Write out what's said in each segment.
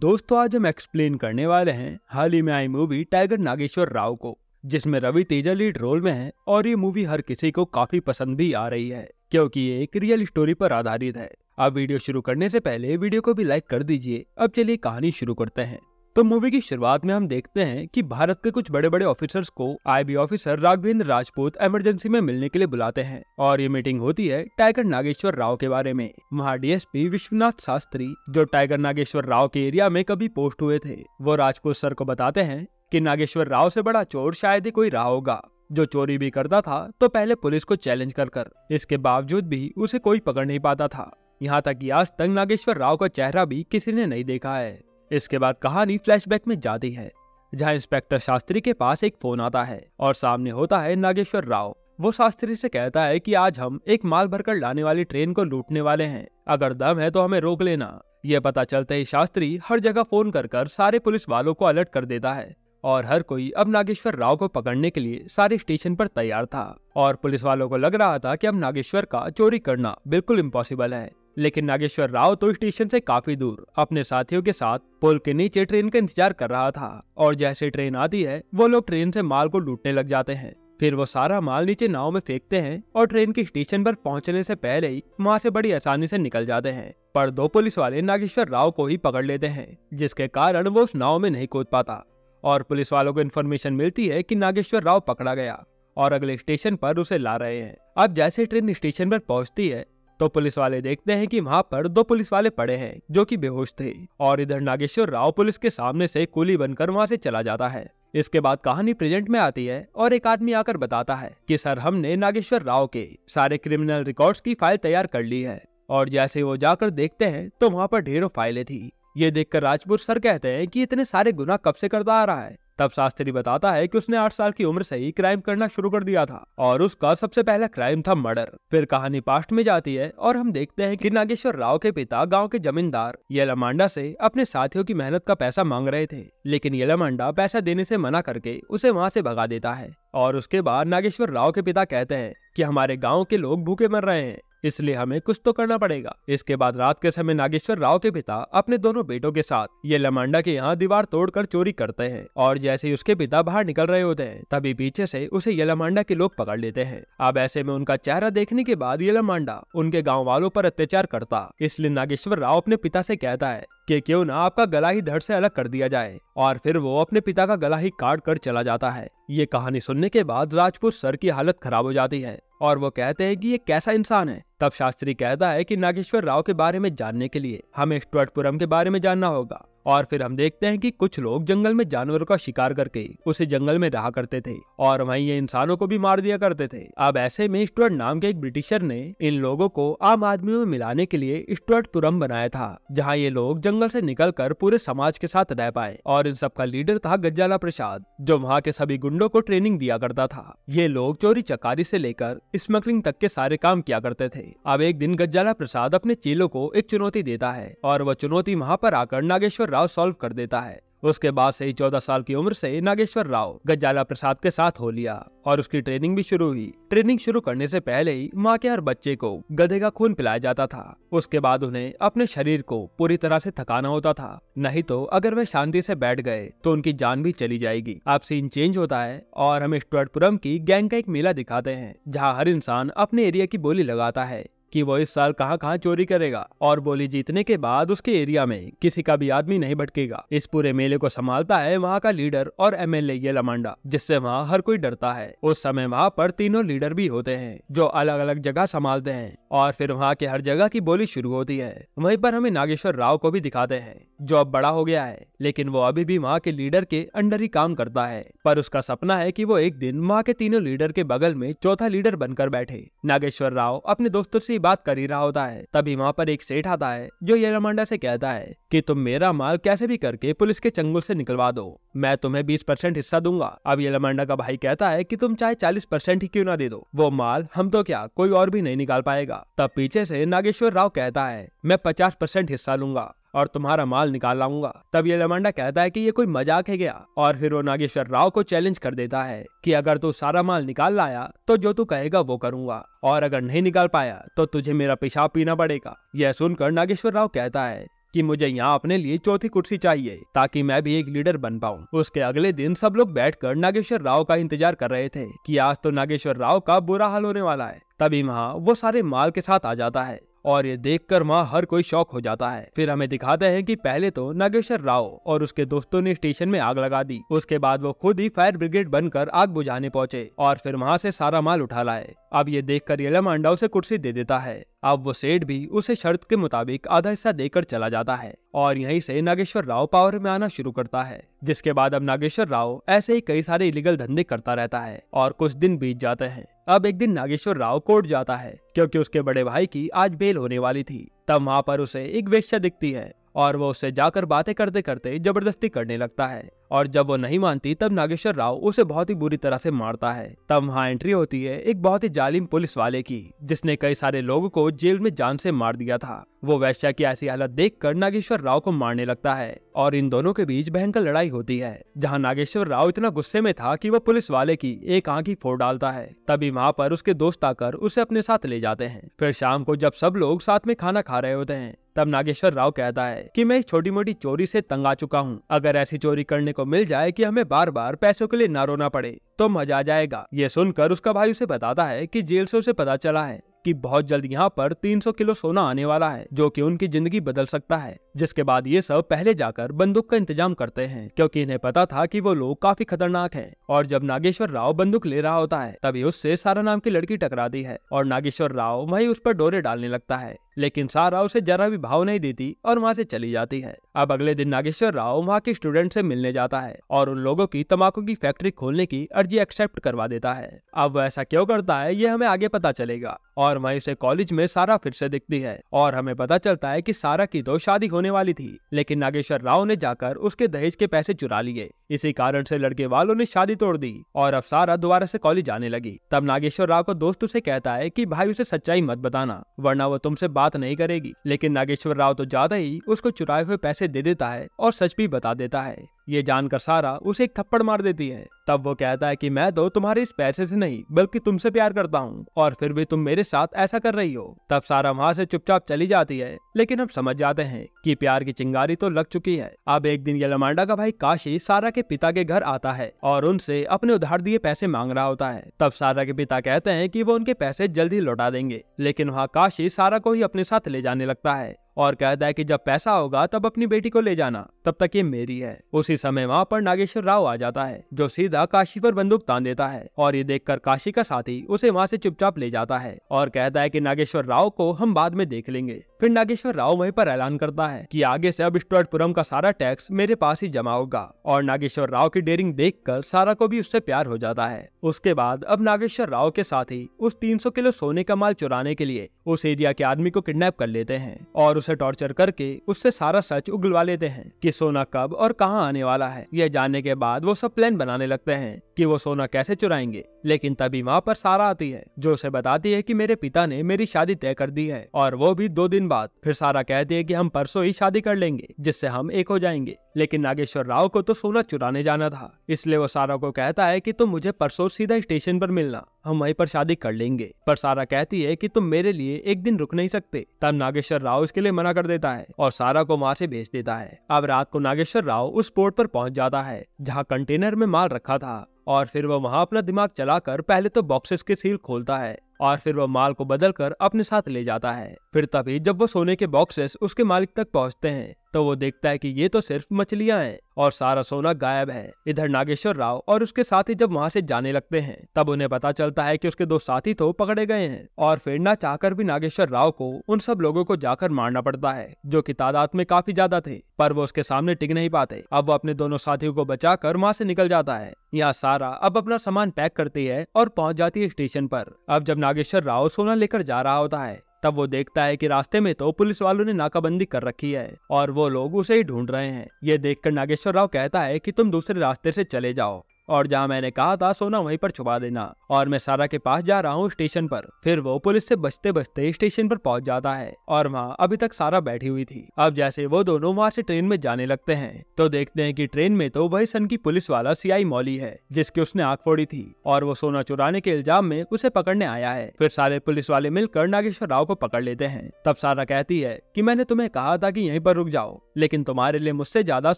दोस्तों आज हम एक्सप्लेन करने वाले हैं हाल ही में आई मूवी टाइगर नागेश्वर राव को जिसमें रवि तेजा लीड रोल में है और ये मूवी हर किसी को काफी पसंद भी आ रही है क्योंकि ये एक रियल स्टोरी पर आधारित है आप वीडियो शुरू करने से पहले वीडियो को भी लाइक कर दीजिए अब चलिए कहानी शुरू करते हैं तो मूवी की शुरुआत में हम देखते हैं कि भारत के कुछ बड़े बड़े ऑफिसर्स को IB officer Raghavendra Rajput emergency में मिलने के लिए बुलाते हैं और ये मीटिंग होती है टाइगर नागेश्वर राव के बारे में वहाँ डीएसपी विश्वनाथ शास्त्री जो टाइगर नागेश्वर राव के एरिया में कभी पोस्ट हुए थे वो राजपूत सर को बताते हैं की नागेश्वर राव से बड़ा चोर शायद ही कोई रहा होगा जो चोरी भी करता था तो पहले पुलिस को चैलेंज कर कर इसके बावजूद भी उसे कोई पकड़ नहीं पाता था यहाँ तक कि आज तक नागेश्वर राव का चेहरा भी किसी ने नहीं देखा है इसके बाद कहानी फ्लैशबैक में जाती है जहां इंस्पेक्टर शास्त्री के पास एक फोन आता है और सामने होता है नागेश्वर राव वो शास्त्री से कहता है कि आज हम एक माल भरकर लाने वाली ट्रेन को लूटने वाले हैं अगर दम है तो हमें रोक लेना ये पता चलते ही शास्त्री हर जगह फोन कर कर सारे पुलिस वालों को अलर्ट कर देता है और हर कोई अब नागेश्वर राव को पकड़ने के लिए सारे स्टेशन पर तैयार था और पुलिस वालों को लग रहा था कि अब नागेश्वर का चोरी करना बिल्कुल इम्पॉसिबल है लेकिन नागेश्वर राव तो स्टेशन से काफी दूर अपने साथियों के साथ पुल के नीचे ट्रेन का इंतजार कर रहा था और जैसे ट्रेन आती है वो लोग ट्रेन से माल को लूटने लग जाते हैं फिर वो सारा माल नीचे नाव में फेंकते हैं और ट्रेन के स्टेशन पर पहुंचने से पहले ही वहाँ से बड़ी आसानी से निकल जाते हैं पर दो पुलिस वाले नागेश्वर राव को ही पकड़ लेते हैं जिसके कारण वो उस नाव में नहीं कूद पाता और पुलिस वालों को इन्फॉर्मेशन मिलती है कि नागेश्वर राव पकड़ा गया और अगले स्टेशन पर उसे ला रहे हैं अब जैसे ट्रेन स्टेशन पर पहुंचती है तो पुलिस वाले देखते हैं कि वहाँ पर दो पुलिस वाले पड़े हैं जो कि बेहोश थे और इधर नागेश्वर राव पुलिस के सामने से कुली बनकर वहाँ से चला जाता है इसके बाद कहानी प्रेजेंट में आती है और एक आदमी आकर बताता है कि सर हमने नागेश्वर राव के सारे क्रिमिनल रिकॉर्ड की फाइल तैयार कर ली है और जैसे वो जाकर देखते हैं तो वहाँ पर ढेरों फाइलें थी ये देखकर राजपूत सर कहते हैं कि इतने सारे गुना कब से करता आ रहा है तब शास्त्री बताता है कि उसने आठ साल की उम्र से ही क्राइम करना शुरू कर दिया था और उसका सबसे पहला क्राइम था मर्डर फिर कहानी पास्ट में जाती है और हम देखते हैं कि नागेश्वर राव के पिता गांव के जमींदार येलामांडा से अपने साथियों की मेहनत का पैसा मांग रहे थे लेकिन येलामांडा पैसा देने से मना करके उसे वहाँ से भगा देता है और उसके बाद नागेश्वर राव के पिता कहते हैं कि हमारे गांव के लोग भूखे मर रहे हैं इसलिए हमें कुछ तो करना पड़ेगा इसके बाद रात के समय नागेश्वर राव के पिता अपने दोनों बेटों के साथ ये लमांडा के यहाँ दीवार तोड़कर चोरी करते हैं और जैसे ही उसके पिता बाहर निकल रहे होते हैं तभी पीछे से उसे यलामांडा के लोग पकड़ लेते हैं अब ऐसे में उनका चेहरा देखने के बाद यलामांडा उनके गाँव वालों पर अत्याचार करता इसलिए नागेश्वर राव अपने पिता से कहता है कि क्यों ना आपका गला ही धड़ से अलग कर दिया जाए और फिर वो अपने पिता का गला ही काट कर चला जाता है ये कहानी सुनने के बाद राजपूत सर की हालत खराब हो जाती है और वो कहते हैं कि ये कैसा इंसान है तब शास्त्री कहता है कि नागेश्वर राव के बारे में जानने के लिए हमें स्टुअर्टपुरम के बारे में जानना होगा और फिर हम देखते हैं कि कुछ लोग जंगल में जानवरों का शिकार करके उसे जंगल में रहा करते थे और वहीं ये इंसानों को भी मार दिया करते थे अब ऐसे में स्टुअर्ट नाम के एक ब्रिटिशर ने इन लोगों को आम आदमी में मिलाने के लिए स्टुअर्टपुरम बनाया था जहाँ ये लोग जंगल से निकलकर पूरे समाज के साथ रह पाए और इन सबका लीडर था गज्जाला प्रसाद जो वहाँ के सभी गुंडों को ट्रेनिंग दिया करता था ये लोग चोरी चकारी से लेकर स्मगलिंग तक के सारे काम किया करते थे अब एक दिन गज्जाला प्रसाद अपने चेलों को एक चुनौती देता है और वह चुनौती वहाँ पर आकर नागेश्वर राव सॉल्व कर देता है उसके बाद से ही चौदह साल की उम्र से नागेश्वर राव गजाला प्रसाद के साथ हो लिया और उसकी ट्रेनिंग भी शुरू हुई ट्रेनिंग शुरू करने से पहले ही माँ के हर बच्चे को गधे का खून पिलाया जाता था उसके बाद उन्हें अपने शरीर को पूरी तरह से थकाना होता था नहीं तो अगर वे शांति से बैठ गए तो उनकी जान भी चली जाएगी अब सीन चेंज होता है और हम स्टुअर्टपुरम की गैंग का एक मेला दिखाते हैं जहाँ हर इंसान अपने एरिया की बोली लगाता है कि वो इस साल कहाँ कहाँ चोरी करेगा और बोली जीतने के बाद उसके एरिया में किसी का भी आदमी नहीं भटकेगा इस पूरे मेले को संभालता है वहाँ का लीडर और एम एल ए लमांडा जिससे वहाँ हर कोई डरता है उस समय वहाँ पर तीनों लीडर भी होते हैं जो अलग अलग जगह संभालते हैं और फिर वहाँ के हर जगह की बोली शुरू होती है वही पर हमें नागेश्वर राव को भी दिखाते हैं जो अब बड़ा हो गया है लेकिन वो अभी भी वहाँ के लीडर के अंडर ही काम करता है पर उसका सपना है कि वो एक दिन वहाँ के तीनों लीडर के बगल में चौथा लीडर बनकर बैठे नागेश्वर राव अपने दोस्तों से बात कर ही रहा होता है तभी वहाँ पर एक सेठ आता है जो येरामांडा से कहता है कि तुम मेरा माल कैसे भी करके पुलिस के चंगुल से निकलवा दो मैं तुम्हें 20 परसेंट हिस्सा दूंगा अब येलामांडा का भाई कहता है कि तुम चाहे 40 परसेंट ही क्यों ना दे दो वो माल हम तो क्या कोई और भी नहीं निकाल पाएगा तब पीछे ऐसी नागेश्वर राव कहता है मैं पचास परसेंट हिस्सा लूंगा और तुम्हारा माल निकाल लाऊंगा तब ये लमंडा कहता है कि ये कोई मजाक है क्या और फिर वो नागेश्वर राव को चैलेंज कर देता है कि अगर तू सारा माल निकाल लाया तो जो तू कहेगा वो करूंगा और अगर नहीं निकाल पाया तो तुझे मेरा पेशाब पीना पड़ेगा यह सुनकर नागेश्वर राव कहता है कि मुझे यहाँ अपने लिए चौथी कुर्सी चाहिए ताकि मैं भी एक लीडर बन पाऊँ उसके अगले दिन सब लोग बैठकर नागेश्वर राव का इंतजार कर रहे थे कि आज तो नागेश्वर राव का बुरा हाल होने वाला है तभी वहाँ वो सारे माल के साथ आ जाता है और ये देखकर वहाँ हर कोई शौक हो जाता है फिर हमें दिखाते हैं कि पहले तो नागेश्वर राव और उसके दोस्तों ने स्टेशन में आग लगा दी उसके बाद वो खुद ही फायर ब्रिगेड बनकर आग बुझाने पहुंचे और फिर वहाँ से सारा माल उठा लाए अब ये देखकर येलम अंडा से कुर्सी दे देता है अब वो सेठ भी उसे शर्त के मुताबिक आधा हिस्सा देकर चला जाता है और यहीं से नागेश्वर राव पावर में आना शुरू करता है जिसके बाद अब नागेश्वर राव ऐसे ही कई सारे इलीगल धंधे करता रहता है और कुछ दिन बीत जाते हैं अब एक दिन नागेश्वर राव कोर्ट जाता है क्योंकि उसके बड़े भाई की आज बेल होने वाली थी तब वहाँ पर उसे एक वेश्या दिखती है और वो उससे जाकर बातें करते करते जबरदस्ती करने लगता है और जब वो नहीं मानती तब नागेश्वर राव उसे बहुत ही बुरी तरह से मारता है तब वहाँ एंट्री होती है एक बहुत ही जालिम पुलिस वाले की जिसने कई सारे लोगों को जेल में जान से मार दिया था वो वैश्या की ऐसी हालत देख नागेश्वर राव को मारने लगता है और इन दोनों के बीच भयंकर लड़ाई होती है जहाँ नागेश्वर राव इतना गुस्से में था की वो पुलिस वाले की एक आंखी फोड़ डालता है तभी वहाँ पर उसके दोस्त आकर उसे अपने साथ ले जाते हैं फिर शाम को जब सब लोग साथ में खाना खा रहे होते हैं तब नागेश्वर राव कहता है कि मैं इस छोटी मोटी चोरी से तंग आ चुका हूँ अगर ऐसी चोरी करने को को मिल जाए कि हमें बार बार पैसों के लिए ना रोना पड़े तो मजा आ जाएगा ये सुनकर उसका भाई उसे बताता है कि जेल से उसे पता चला है कि बहुत जल्द यहाँ पर 300 किलो सोना आने वाला है जो कि उनकी जिंदगी बदल सकता है जिसके बाद ये सब पहले जाकर बंदूक का इंतजाम करते हैं क्योंकि इन्हें पता था कि वो लोग काफी खतरनाक हैं और जब नागेश्वर राव बंदूक ले रहा होता है तभी उससे सारा नाम की लड़की टकराती है और नागेश्वर राव वही उस पर डोरे डालने लगता है लेकिन सारा उसे जरा भी भाव नहीं देती और वहाँ से चली जाती है अब अगले दिन नागेश्वर राव वहाँ के स्टूडेंट से मिलने जाता है और उन लोगों की तम्बाकू की फैक्ट्री खोलने की अर्जी एक्सेप्ट करवा देता है अब वो ऐसा क्यों करता है ये हमें आगे पता चलेगा और वही से कॉलेज में सारा फिर से दिखती है और हमें पता चलता है की सारा की तो शादी होने वाली थी लेकिन नागेश्वर राव ने जाकर उसके दहेज के पैसे चुरा लिए इसी कारण से लड़के वालों ने शादी तोड़ दी और अब सारा दोबारा से कॉलेज जाने लगी तब नागेश्वर राव को दोस्त उसे कहता है कि भाई उसे सच्चाई मत बताना वरना वो तुमसे बात नहीं करेगी लेकिन नागेश्वर राव तो ज्यादा ही उसको चुराए हुए पैसे दे देता है और सच भी बता देता है ये जानकर सारा उसे एक थप्पड़ मार देती है तब वो कहता है कि मैं तो तुम्हारे इस पैसे से नहीं बल्कि तुमसे प्यार करता हूँ और फिर भी तुम मेरे साथ ऐसा कर रही हो तब सारा वहाँ से चुपचाप चली जाती है लेकिन हम समझ जाते हैं कि प्यार की चिंगारी तो लग चुकी है अब एक दिन यलमांडा का भाई काशी सारा के पिता के घर आता है और उनसे अपने उधार दिए पैसे मांग रहा होता है तब सारा के पिता कहते हैं की वो उनके पैसे जल्द लौटा देंगे लेकिन वहाँ काशी सारा को ही अपने साथ ले जाने लगता है और कहता है कि जब पैसा होगा तब अपनी बेटी को ले जाना तब तक ये मेरी है उसी समय वहाँ पर नागेश्वर राव आ जाता है जो सीधा काशी पर बंदूक तान देता है और ये देखकर काशी का साथी उसे वहाँ से चुपचाप ले जाता है और कहता है कि नागेश्वर राव को हम बाद में देख लेंगे फिर नागेश्वर राव वहीं पर ऐलान करता है कि आगे से अब स्टोर्टपुरम का सारा टैक्स मेरे पास ही जमा होगा और नागेश्वर राव की डेयरिंग देखकर सारा को भी उससे प्यार हो जाता है उसके बाद अब नागेश्वर राव के साथ ही उस 300 किलो सोने का माल चुराने के लिए उस एरिया के आदमी को किडनैप कर लेते हैं और उसे टॉर्चर करके उससे सारा सच उगलवा लेते हैं की सोना कब और कहाँ आने वाला है यह जानने के बाद वो सब प्लान बनाने लगते है की वो सोना कैसे चुराएंगे लेकिन तभी वहाँ पर सारा आती है जो उसे बताती है की मेरे पिता ने मेरी शादी तय कर दी है और वो भी दो दिन बाद फिर सारा कहती है कि हम परसों ही शादी कर लेंगे जिससे हम एक हो जाएंगे लेकिन नागेश्वर राव को तो सोना चुराने जाना था इसलिए वो सारा को कहता है कि तुम मुझे परसों सीधा स्टेशन पर मिलना हम वहीं पर शादी कर लेंगे पर सारा कहती है कि तुम मेरे लिए एक दिन रुक नहीं सकते तब नागेश्वर राव इसके लिए मना कर देता है और सारा को वहाँ से भेज देता है अब रात को नागेश्वर राव उस पोर्ट पर पहुँच जाता है जहाँ कंटेनर में माल रखा था और फिर वो वहाँ अपना दिमाग चलाकर पहले तो बॉक्सेस के सील खोलता है और फिर वह माल को बदल कर अपने साथ ले जाता है फिर तभी जब वो सोने के बॉक्सेस उसके मालिक तक पहुंचते हैं तो वो देखता है कि ये तो सिर्फ मछलियां हैं और सारा सोना गायब है इधर नागेश्वर राव और उसके साथी जब वहाँ से जाने लगते हैं तब उन्हें पता चलता है कि उसके दो साथी तो पकड़े गए हैं और फिर ना चाहकर भी नागेश्वर राव को उन सब लोगों को जाकर मारना पड़ता है जो की तादाद में काफी ज्यादा थे पर वो उसके सामने टिक नहीं पाते अब वो अपने दोनों साथियों को बचा कर वहाँ से निकल जाता है यहाँ सारा अब अपना सामान पैक करती है और पहुँच जाती है स्टेशन पर अब जब नागेश्वर राव सोना लेकर जा रहा होता है तब वो देखता है कि रास्ते में तो पुलिस वालों ने नाकाबंदी कर रखी है और वो लोग उसे ही ढूंढ रहे हैं ये देखकर नागेश्वर राव कहता है कि तुम दूसरे रास्ते से चले जाओ और जहाँ मैंने कहा था सोना वहीं पर छुपा देना और मैं सारा के पास जा रहा हूँ स्टेशन पर फिर वो पुलिस से बचते बचते स्टेशन पर पहुँच जाता है और वहाँ अभी तक सारा बैठी हुई थी अब जैसे वो दोनों वहाँ से ट्रेन में जाने लगते हैं तो देखते हैं कि ट्रेन में तो वही सन की पुलिस वाला सियाई मौली है जिसकी उसने आँख फोड़ी थी और वो सोना चुराने के इल्जाम में उसे पकड़ने आया है फिर सारे पुलिस वाले मिलकर नागेश्वर राव को पकड़ लेते हैं तब सारा कहती है की मैंने तुम्हें कहा था की यही पर रुक जाओ लेकिन तुम्हारे लिए मुझसे ज्यादा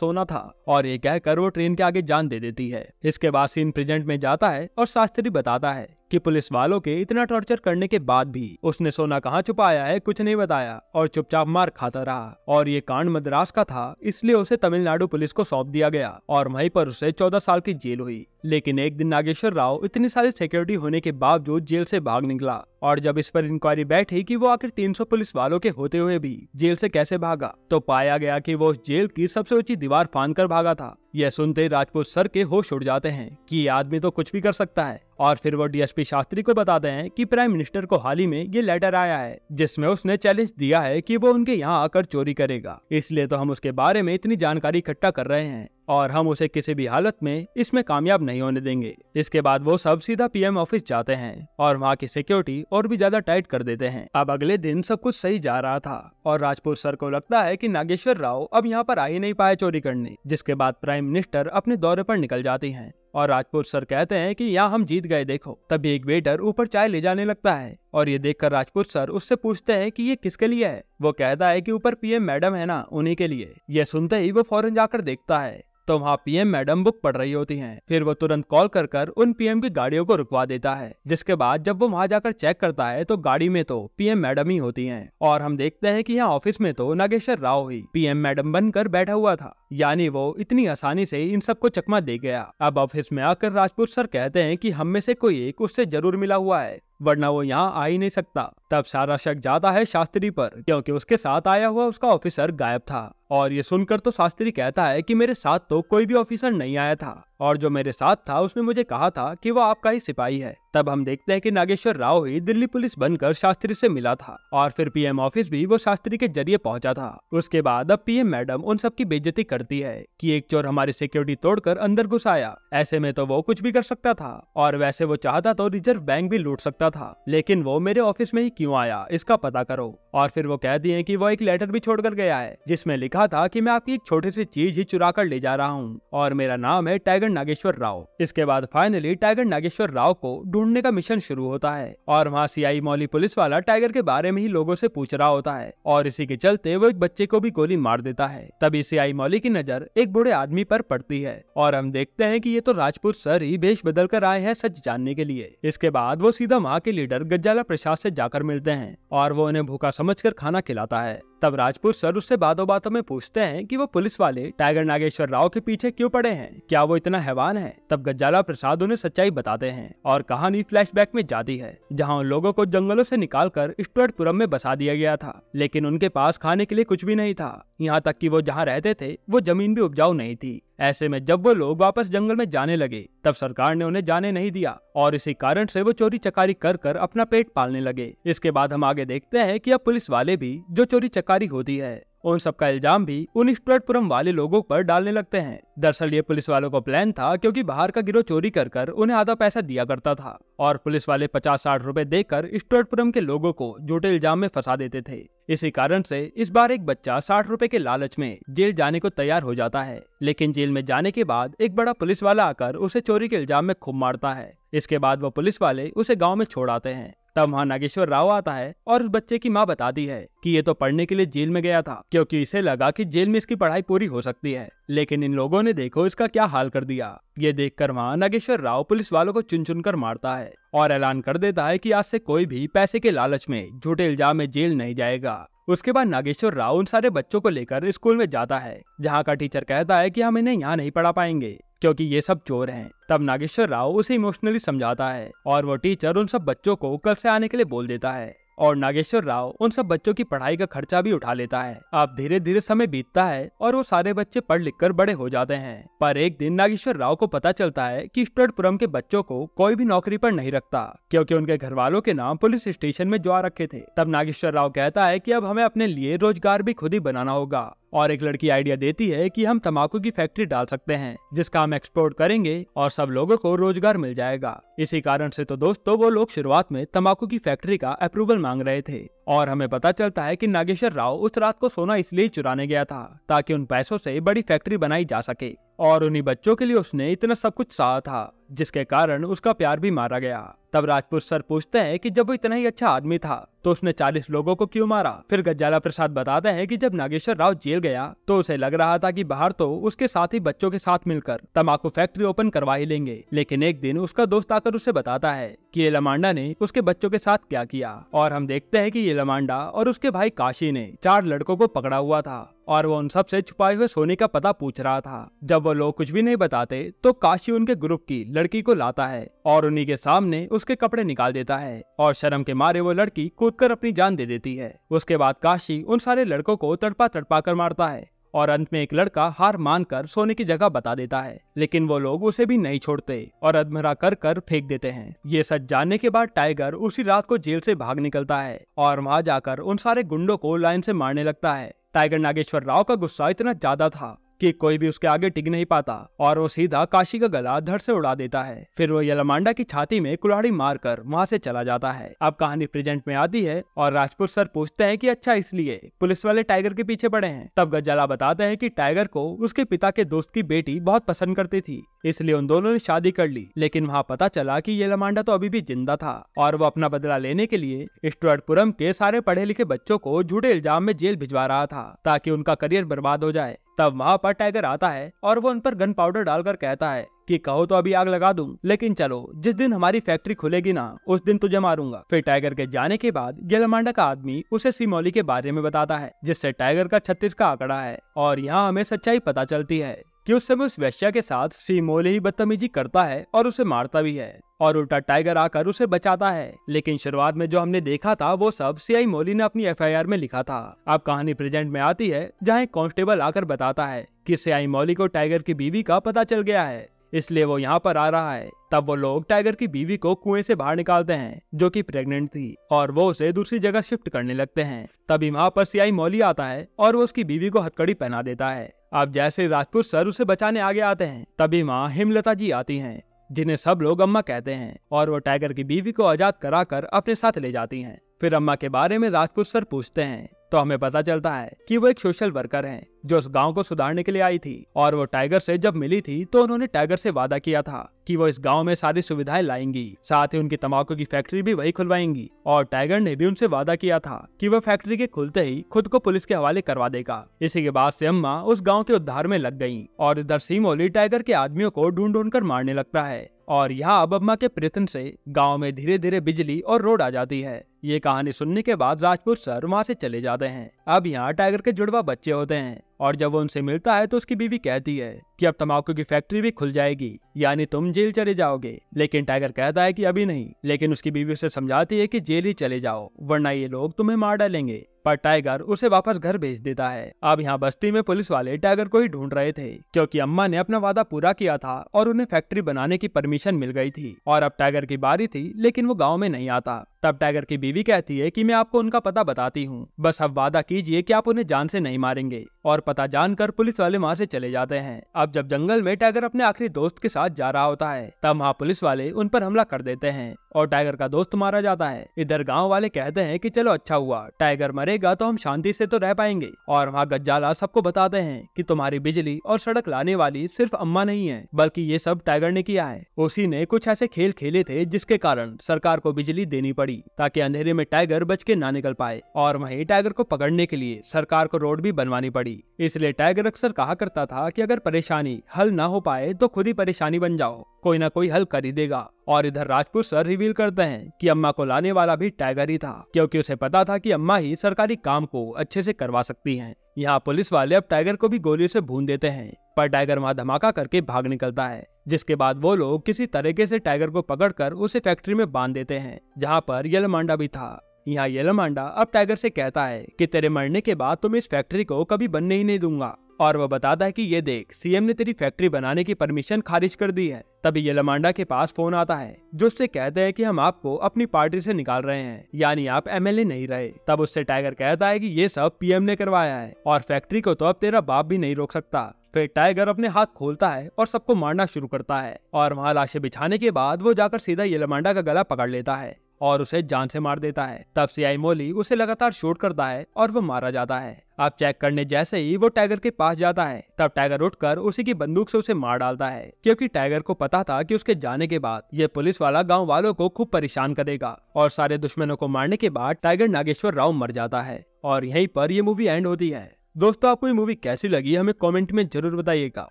सोना था और ये कहकर वो ट्रेन के आगे जान दे देती है इस के बाद सीन प्रेजेंट में जाता है और शास्त्री बताता है कि पुलिस वालों के इतना टॉर्चर करने के बाद भी उसने सोना कहाँ छुपाया है कुछ नहीं बताया और चुपचाप मार खाता रहा और ये कांड मद्रास का था इसलिए उसे तमिलनाडु पुलिस को सौंप दिया गया और वहीं पर उसे चौदह साल की जेल हुई लेकिन एक दिन नागेश्वर राव इतनी सारी सिक्योरिटी होने के बावजूद जेल से भाग निकला और जब इस पर इंक्वायरी बैठी कि वो आखिर 300 पुलिस वालों के होते हुए भी जेल से कैसे भागा तो पाया गया कि वो उस जेल की सबसे ऊंची दीवार फान कर भागा था यह सुनते राजपूत सर के होश उड़ जाते हैं कि ये आदमी तो कुछ भी कर सकता है और फिर वो डीएसपी शास्त्री को बताते हैं कि प्राइम मिनिस्टर को हाल ही में ये लेटर आया है जिसमें उसने चैलेंज दिया है कि वो उनके यहाँ आकर चोरी करेगा इसलिए तो हम उसके बारे में इतनी जानकारी इकट्ठा कर रहे हैं और हम उसे किसी भी हालत में इसमें कामयाब नहीं होने देंगे इसके बाद वो सब सीधा पीएम ऑफिस जाते हैं और वहाँ की सिक्योरिटी और भी ज्यादा टाइट कर देते हैं अब अगले दिन सब कुछ सही जा रहा था और राजपूत सर को लगता है की नागेश्वर राव अब यहाँ पर आ ही नहीं पाए चोरी करने जिसके बाद प्राइम मिनिस्टर अपने दौरे पर निकल जाती हैं और राजपूत सर कहते हैं कि यहाँ हम जीत गए देखो तभी एक वेटर ऊपर चाय ले जाने लगता है और ये देखकर राजपूत सर उससे पूछते हैं कि ये किसके लिए है वो कहता है कि ऊपर पीएम मैडम है ना उन्हीं के लिए ये सुनते ही वो फौरन जाकर देखता है तो वहाँ पीएम मैडम बुक पढ़ रही होती हैं। फिर वो तुरंत कॉल कर कर उन पीएम की गाड़ियों को रुकवा देता है जिसके बाद जब वो वहाँ जाकर चेक करता है तो गाड़ी में तो पीएम मैडम ही होती हैं और हम देखते हैं कि यहाँ ऑफिस में तो नागेश्वर राव ही पीएम मैडम बनकर बैठा हुआ था यानी वो इतनी आसानी से इन सबको चकमा दे गया अब ऑफिस में आकर राजपूत सर कहते हैं की हम में से कोई एक उससे जरूर मिला हुआ है वरना वो यहाँ आ ही नहीं सकता तब सारा शक जाता है शास्त्री पर क्योंकि उसके साथ आया हुआ उसका ऑफिसर गायब था और ये सुनकर तो शास्त्री कहता है कि मेरे साथ तो कोई भी ऑफिसर नहीं आया था और जो मेरे साथ था उसने मुझे कहा था कि वो आपका ही सिपाही है तब हम देखते हैं कि नागेश्वर राव ही दिल्ली पुलिस बनकर शास्त्री से मिला था और फिर पीएम ऑफिस भी वो शास्त्री के जरिए पहुंचा था उसके बाद अब पीएम मैडम उन सबकी बेजती करती है कि एक चोर हमारी सिक्योरिटी तोड़कर अंदर घुस आया ऐसे में तो वो कुछ भी कर सकता था और वैसे वो चाहता तो रिजर्व बैंक भी लूट सकता था लेकिन वो मेरे ऑफिस में ही क्यूँ आया इसका पता करो और फिर वो कह दिए की वो एक लेटर भी छोड़ गया है जिसमे लिखा था की मैं आपकी एक छोटी सी चीज ही चुरा कर ले जा रहा हूँ और मेरा नाम है टाइगर नागेश्वर राव इसके बाद फाइनली टाइगर नागेश्वर राव को ढूंढने का मिशन शुरू होता है और वहाँ सीआई e मौली पुलिस वाला टाइगर के बारे में ही लोगों से पूछ रहा होता है और इसी के चलते वो एक बच्चे को भी गोली मार देता है तभी सीआई e मौली की नजर एक बूढ़े आदमी पर पड़ती है और हम देखते हैं कि ये तो राजपूत सर ही भेष बदल कर आए हैं सच जानने के लिए इसके बाद वो सीधा वहाँ के लीडर गज्जाला प्रसाद से जाकर मिलते हैं और वो उन्हें भूखा समझकर खाना खिलाता है तब राजपूत सर उससे बातों बातों में पूछते हैं कि वो पुलिस वाले टाइगर नागेश्वर राव के पीछे क्यों पड़े हैं क्या वो इतना हैवान है तब गजाला प्रसाद उन्हें सच्चाई बताते हैं और कहानी फ्लैशबैक में जाती है जहाँ उन लोगों को जंगलों से निकालकर स्टुअर्टपुरम में बसा दिया गया था लेकिन उनके पास खाने के लिए कुछ भी नहीं था यहाँ तक कि वो जहाँ रहते थे वो जमीन भी उपजाऊ नहीं थी ऐसे में जब वो लोग वापस जंगल में जाने लगे तब सरकार ने उन्हें जाने नहीं दिया और इसी कारण से वो चोरी चकारी कर कर अपना पेट पालने लगे इसके बाद हम आगे देखते हैं कि अब पुलिस वाले भी जो चोरी चकारी होती है उन सबका इल्जाम भी उन स्टुअर्टपुरम वाले लोगों पर डालने लगते हैं दरअसल ये पुलिस वालों का प्लान था क्योंकि बाहर का गिरोह चोरी कर कर उन्हें आधा पैसा दिया करता था और पुलिस वाले पचास साठ रूपए देकर स्टुअर्टपुरम के लोगों को झूठे इल्जाम में फंसा देते थे इसी कारण से इस बार एक बच्चा साठ रूपए के लालच में जेल जाने को तैयार हो जाता है लेकिन जेल में जाने के बाद एक बड़ा पुलिस वाला आकर उसे चोरी के इल्जाम में खूब मारता है इसके बाद वो पुलिस वाले उसे गाँव में छोड़ आते हैं तब वहाँ नागेश्वर राव आता है और उस बच्चे की माँ बताती है कि ये तो पढ़ने के लिए जेल में गया था क्योंकि इसे लगा कि जेल में इसकी पढ़ाई पूरी हो सकती है लेकिन इन लोगों ने देखो इसका क्या हाल कर दिया ये देखकर वहाँ नागेश्वर राव पुलिस वालों को चुन चुन कर मारता है और ऐलान कर देता है की आज से कोई भी पैसे के लालच में झूठे इल्जाम में जेल नहीं जाएगा उसके बाद नागेश्वर राव उन सारे बच्चों को लेकर स्कूल में जाता है जहाँ का टीचर कहता है की हम इन्हें यहाँ नहीं पढ़ा पाएंगे क्योंकि ये सब चोर हैं तब नागेश्वर राव उसे इमोशनली समझाता है और वो टीचर उन सब बच्चों को कल से आने के लिए बोल देता है और नागेश्वर राव उन सब बच्चों की पढ़ाई का खर्चा भी उठा लेता है अब धीरे धीरे समय बीतता है और वो सारे बच्चे पढ़ लिख कर बड़े हो जाते हैं पर एक दिन नागेश्वर राव को पता चलता है कि स्टर्डपुरम के बच्चों को कोई भी नौकरी पर नहीं रखता क्योंकि उनके घर वालों के नाम पुलिस स्टेशन में जुआ रखे थे तब नागेश्वर राव कहता है की अब हमें अपने लिए रोजगार भी खुद ही बनाना होगा और एक लड़की आइडिया देती है कि हम तम्बाकू की फैक्ट्री डाल सकते हैं जिसका हम एक्सपोर्ट करेंगे और सब लोगों को रोजगार मिल जाएगा इसी कारण से तो दोस्तों वो लोग शुरुआत में तम्बाकू की फैक्ट्री का अप्रूवल मांग रहे थे और हमें पता चलता है कि नागेश्वर राव उस रात को सोना इसलिए चुराने गया था ताकि उन पैसों से बड़ी फैक्ट्री बनाई जा सके और उन्हीं बच्चों के लिए उसने इतना सब कुछ सहा था जिसके कारण उसका प्यार भी मारा गया तब राजपूत सर पूछते हैं कि जब वो इतना ही अच्छा आदमी था तो उसने 40 लोगों को क्यों मारा फिर गज्जाला प्रसाद बताते हैं कि जब नागेश्वर राव जेल गया तो उसे लग रहा था कि बाहर तो उसके साथ ही बच्चों के साथ मिलकर तंबाकू फैक्ट्री ओपन करवा ही लेंगे लेकिन एक दिन उसका दोस्त आकर उसे बताता है की ये लमांडा ने उसके बच्चों के साथ क्या किया और हम देखते हैं की ये लमांडा और उसके भाई काशी ने चार लड़कों को पकड़ा हुआ था और वो उन सब से छुपाए हुए सोने का पता पूछ रहा था जब वो लोग कुछ भी नहीं बताते तो काशी उनके ग्रुप की लड़की को लाता है और उन्हीं के सामने उसके कपड़े निकाल देता है और शर्म के मारे वो लड़की कर अपनी जान दे देती है उसके बाद काशी उन सारे लड़कों को तड़पा तड़पा कर मारता है और अंत में एक लड़का हार मानकर सोने की जगह बता देता है लेकिन वो लोग उसे भी नहीं छोड़ते और अधमरा कर कर फेंक देते हैं ये सच जानने के बाद टाइगर उसी रात को जेल से भाग निकलता है और वहाँ जाकर उन सारे गुंडों को लाइन से मारने लगता है टाइगर नागेश्वर राव का गुस्सा इतना ज्यादा था कि कोई भी उसके आगे टिक नहीं पाता और वो सीधा काशी का गला धड़ से उड़ा देता है फिर वो यलमांडा की छाती में कुल्हाड़ी कर वहाँ से चला जाता है अब कहानी प्रेजेंट में आती है और राजपूत सर पूछते हैं कि अच्छा इसलिए पुलिस वाले टाइगर के पीछे पड़े हैं तब गजाला बताते हैं कि टाइगर को उसके पिता के दोस्त की बेटी बहुत पसंद करती थी इसलिए उन दोनों ने शादी कर ली लेकिन वहाँ पता चला कि येलामांडा तो अभी भी जिंदा था और वो अपना बदला लेने के लिए स्टुअर्टपुरम के सारे पढ़े लिखे बच्चों को झूठे इल्जाम में जेल भिजवा रहा था ताकि उनका करियर बर्बाद हो जाए तब वहाँ पर टाइगर आता है और वो उन पर गन पाउडर डालकर कहता है कि कहो तो अभी आग लगा दूं लेकिन चलो जिस दिन हमारी फैक्ट्री खुलेगी ना उस दिन तुझे मारूंगा फिर टाइगर के जाने के बाद गेलमांडा का आदमी उसे सिमोली के बारे में बताता है जिससे टाइगर का छत्तीस का आंकड़ा है और यहाँ हमें सच्चाई पता चलती है कि उस समय उस वैश्या के साथ सीमोले ही बदतमीजी करता है और उसे मारता भी है और उल्टा टाइगर आकर उसे बचाता है लेकिन शुरुआत में जो हमने देखा था वो सब सीआई मोली ने अपनी एफआईआर में लिखा था अब कहानी प्रेजेंट में आती है जहाँ एक कांस्टेबल आकर बताता है कि सीआई मोली को टाइगर की बीवी का पता चल गया है इसलिए वो यहाँ पर आ रहा है तब वो लोग टाइगर की बीवी को कुएं से बाहर निकालते हैं जो कि प्रेग्नेंट थी और वो उसे दूसरी जगह शिफ्ट करने लगते हैं तभी वहाँ पर सीआई मौली आता है और वो उसकी बीवी को हथकड़ी पहना देता है अब जैसे राजपूत सर उसे बचाने आगे आते हैं तभी माँ हिमलता जी आती हैं जिन्हें सब लोग अम्मा कहते हैं और वो टाइगर की बीवी को आजाद कराकर अपने साथ ले जाती हैं फिर अम्मा के बारे में राजपूत सर पूछते हैं तो हमें पता चलता है कि वो एक सोशल वर्कर हैं जो उस गांव को सुधारने के लिए आई थी और वो टाइगर से जब मिली थी तो उन्होंने टाइगर से वादा किया था कि वो इस गांव में सारी सुविधाएं लाएंगी साथ ही उनकी तंबाकू की फैक्ट्री भी वही खुलवाएंगी और टाइगर ने भी उनसे वादा किया था कि वह फैक्ट्री के खुलते ही खुद को पुलिस के हवाले करवा देगा इसी के बाद से अम्मा उस गाँव के उद्धार में लग गयी और इधर सीमोली टाइगर के आदमियों को ढूंढ ढूंढ कर मारने लगता है और यहाँ अब अम्मा के प्रयत्न से गांव में धीरे धीरे बिजली और रोड आ जाती है ये कहानी सुनने के बाद राजपुर सर वहाँ से चले जाते हैं अब यहाँ टाइगर के जुड़वा बच्चे होते हैं और जब वो उनसे मिलता है तो उसकी बीवी कहती है कि अब तम्बाकू की फैक्ट्री भी खुल जाएगी यानी तुम जेल चले जाओगे लेकिन टाइगर कहता है कि अभी नहीं लेकिन उसकी बीवी उसे समझाती है कि जेल ही चले जाओ वरना ये लोग तुम्हें मार डालेंगे पर टाइगर उसे वापस घर भेज देता है अब यहाँ बस्ती में पुलिस वाले टाइगर को ही ढूंढ रहे थे क्योंकि अम्मा ने अपना वादा पूरा किया था और उन्हें फैक्ट्री बनाने की परमिशन मिल गई थी और अब टाइगर की बारी थी लेकिन वो गाँव में नहीं आता तब टाइगर की बीवी कहती है कि मैं आपको उनका पता बताती हूँ बस अब वादा कीजिए कि आप उन्हें जान से नहीं मारेंगे और पता जानकर पुलिस वाले वहाँ से चले जाते हैं अब जब जंगल में टाइगर अपने आखिरी दोस्त के साथ जा रहा होता है तब वहाँ पुलिस वाले उन पर हमला कर देते हैं और टाइगर का दोस्त मारा जाता है इधर गांव वाले कहते हैं कि चलो अच्छा हुआ टाइगर मरेगा तो हम शांति से तो रह पाएंगे और वहाँ गज्जाला सबको बताते हैं कि तुम्हारी बिजली और सड़क लाने वाली सिर्फ अम्मा नहीं है बल्कि ये सब टाइगर ने किया है उसी ने कुछ ऐसे खेल खेले थे जिसके कारण सरकार को बिजली देनी पड़ी ताकि अंधेरे में टाइगर बच के ना निकल पाए और वही टाइगर को पकड़ने के लिए सरकार को रोड भी बनवानी पड़ी इसलिए टाइगर अक्सर कहा करता था की अगर परेशानी हल ना हो पाए तो खुद ही परेशानी बन जाओ कोई ना कोई हल कर ही देगा और इधर राजपूत सर रिवील करते हैं कि अम्मा को लाने वाला भी टाइगर ही था क्योंकि उसे पता था कि अम्मा ही सरकारी काम को अच्छे से करवा सकती हैं। यहाँ पुलिस वाले अब टाइगर को भी गोली से भून देते हैं पर टाइगर वहाँ धमाका करके भाग निकलता है जिसके बाद वो लोग किसी तरीके से टाइगर को पकड़कर उसे फैक्ट्री में बांध देते हैं जहाँ पर यलमांडा भी था यहाँ येलमांडा अब टाइगर से कहता है कि तेरे मरने के बाद तुम इस फैक्ट्री को कभी बनने ही नहीं दूंगा और वह बताता है कि ये देख सीएम ने तेरी फैक्ट्री बनाने की परमिशन खारिज कर दी है तभी ये लमांडा के पास फोन आता है जो उससे कहते हैं कि हम आपको अपनी पार्टी से निकाल रहे हैं यानी आप एमएलए नहीं रहे तब उससे टाइगर कहता है कि ये सब पीएम ने करवाया है और फैक्ट्री को तो अब तेरा बाप भी नहीं रोक सकता फिर टाइगर अपने हाथ खोलता है और सबको मारना शुरू करता है और वहाँ लाशें बिछाने के बाद वो जाकर सीधा येलमांडा का गला पकड़ लेता है और उसे जान से मार देता है तब सियाई आई मोली उसे लगातार शूट करता है और वो मारा जाता है अब चेक करने जैसे ही वो टाइगर के पास जाता है तब टाइगर उठकर उसी की बंदूक से उसे मार डालता है क्योंकि टाइगर को पता था कि उसके जाने के बाद ये पुलिस वाला गांव वालों को खूब परेशान करेगा और सारे दुश्मनों को मारने के बाद टाइगर नागेश्वर राव मर जाता है और यही पर ये मूवी एंड होती है दोस्तों आपको ये मूवी कैसी लगी हमें कॉमेंट में जरूर बताइएगा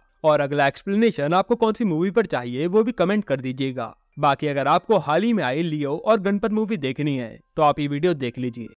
और अगला एक्सप्लेनेशन आपको कौन सी मूवी पर चाहिए वो भी कमेंट कर दीजिएगा बाकी अगर आपको हाल ही में आई लियो और गणपत मूवी देखनी है तो आप ये वीडियो देख लीजिए